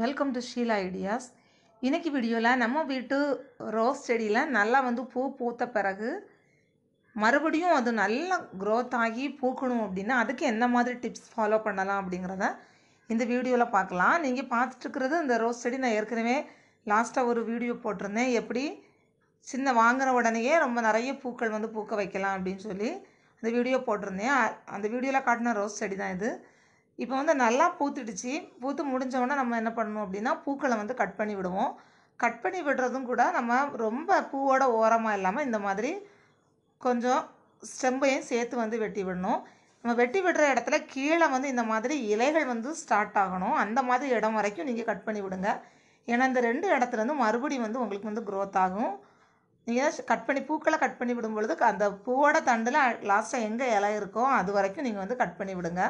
welcome to Sheila ideas இன்றைக்கி வீடியோவில் நம்ம வீட்டு ரோஸ் செடியில் நல்லா வந்து பூ பூத்த பிறகு மறுபடியும் அது நல்லா க்ரோத் ஆகி பூக்கணும் அப்படின்னா அதுக்கு எந்த மாதிரி டிப்ஸ் ஃபாலோ பண்ணலாம் அப்படிங்கிறத இந்த வீடியோவில் பார்க்கலாம் நீங்கள் பார்த்துட்டுருக்கிறது இந்த ரோஸ் செடி நான் ஏற்கனவே லாஸ்ட்டாக ஒரு வீடியோ போட்டிருந்தேன் எப்படி சின்ன வாங்கின உடனேயே ரொம்ப நிறைய பூக்கள் வந்து பூக்க வைக்கலாம் அப்படின்னு சொல்லி அந்த வீடியோ போட்டிருந்தேன் அந்த வீடியோவில் காட்டின ரோஸ் செடி தான் இது இப்போ வந்து நல்லா பூத்துடுச்சு பூத்து முடிஞ்சவொடனே நம்ம என்ன பண்ணணும் அப்படின்னா பூக்களை வந்து கட் பண்ணி விடுவோம் கட் பண்ணி விடுறதும் கூட நம்ம ரொம்ப பூவோட ஓரமாக இல்லாமல் இந்த மாதிரி கொஞ்சம் ஸ்டெம்பையும் சேர்த்து வந்து வெட்டி விடணும் நம்ம வெட்டி விடுற இடத்துல கீழே வந்து இந்த மாதிரி இலைகள் வந்து ஸ்டார்ட் ஆகணும் அந்த மாதிரி இடம் வரைக்கும் நீங்கள் கட் பண்ணி விடுங்க ஏன்னா இந்த ரெண்டு இடத்துலேருந்து மறுபடியும் வந்து உங்களுக்கு வந்து க்ரோத் ஆகும் நீங்கள் கட் பண்ணி பூக்களை கட் பண்ணி விடும் பொழுது அந்த பூவோட தண்டில் லாஸ்ட்டாக எங்கே இலை இருக்கோ அது வரைக்கும் நீங்கள் வந்து கட் பண்ணி விடுங்க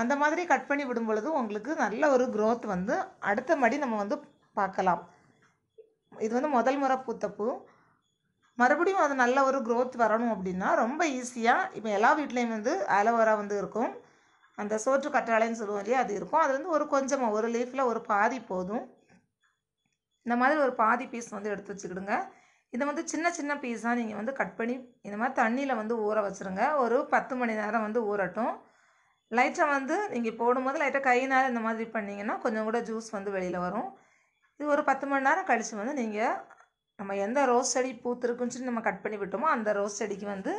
அந்த மாதிரி கட் பண்ணி விடும் பொழுது உங்களுக்கு நல்ல ஒரு க்ரோத் வந்து அடுத்த மடி நம்ம வந்து பார்க்கலாம் இது வந்து முதல் முறை பூ மறுபடியும் அது நல்ல ஒரு க்ரோத் வரணும் அப்படின்னா ரொம்ப ஈஸியாக இப்போ எல்லா வீட்லேயும் வந்து அலோவேரா வந்து இருக்கும் அந்த சோற்று கற்றாழைன்னு சொல்லுவோம் இல்லையா அது இருக்கும் அது வந்து ஒரு கொஞ்சமாக ஒரு லீஃபில் ஒரு பாதி போதும் இந்த மாதிரி ஒரு பாதி பீஸ் வந்து எடுத்து வச்சுக்கிடுங்க இதை வந்து சின்ன சின்ன பீஸாக நீங்கள் வந்து கட் பண்ணி இந்த மாதிரி தண்ணியில் வந்து ஊற வச்சுருங்க ஒரு பத்து மணி நேரம் வந்து ஊறட்டும் லைட்டாக வந்து நீங்கள் போடும்போது லைட்டாக கையினால் இந்த மாதிரி பண்ணிங்கன்னா கொஞ்சம் கூட ஜூஸ் வந்து வெளியில் வரும் இது ஒரு பத்து மணி நேரம் கழித்து வந்து நீங்கள் நம்ம எந்த ரோஸ் செடி பூத்துருக்குன்னு சொல்லி நம்ம கட் பண்ணி விட்டோமோ அந்த ரோஸ் செடிக்கு வந்து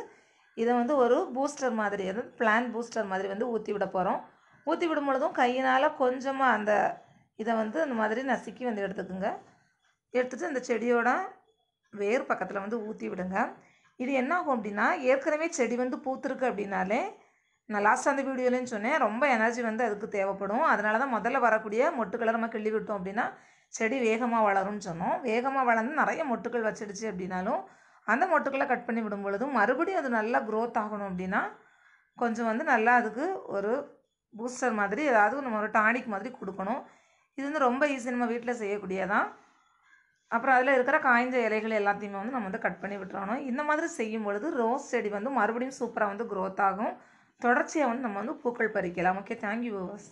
இதை வந்து ஒரு பூஸ்டர் மாதிரி அதாவது பிளான் பூஸ்டர் மாதிரி வந்து ஊற்றி விட போகிறோம் ஊற்றி விடும் பொழுதும் கையினால் கொஞ்சமாக அந்த இதை வந்து அந்த மாதிரி நசுக்கி வந்து எடுத்துக்கோங்க எடுத்துகிட்டு அந்த செடியோட வேர் பக்கத்தில் வந்து ஊற்றி விடுங்க இது என்ன ஆகும் அப்படின்னா ஏற்கனவே செடி வந்து பூத்துருக்கு அப்படின்னாலே நான் லாஸ்ட் அந்த வீடியோலேயும் சொன்னேன் ரொம்ப எனர்ஜி வந்து அதுக்கு தேவைப்படும் அதனால தான் முதல்ல வரக்கூடிய மொட்டுக்களை நம்ம கிள்ளி விட்டோம் அப்படின்னா செடி வேகமாக வளரும்னு சொன்னோம் வேகமாக வளர்ந்து நிறைய மொட்டுக்கள் வச்சிடுச்சு அப்படின்னாலும் அந்த மொட்டுக்களை கட் பண்ணி விடும் பொழுதும் மறுபடியும் அது நல்லா க்ரோத் ஆகணும் அப்படின்னா கொஞ்சம் வந்து நல்லா அதுக்கு ஒரு பூஸ்டர் மாதிரி ஏதாவது நம்ம ஒரு டானிக் மாதிரி கொடுக்கணும் இது வந்து ரொம்ப ஈஸி நம்ம வீட்டில் செய்யக்கூடியதான் அப்புறம் அதில் இருக்கிற காய்ஞ்ச இலைகள் எல்லாத்தையுமே வந்து நம்ம வந்து கட் பண்ணி விட்டுறணும் இந்த மாதிரி செய்யும் பொழுது ரோஸ் செடி வந்து மறுபடியும் சூப்பராக வந்து க்ரோத் ஆகும் தொடர்ச்சியாக வந்து நம்ம வந்து பூக்கள் பறிக்கலாம் ஓகே தேங்க்யூ விவர்ஸ்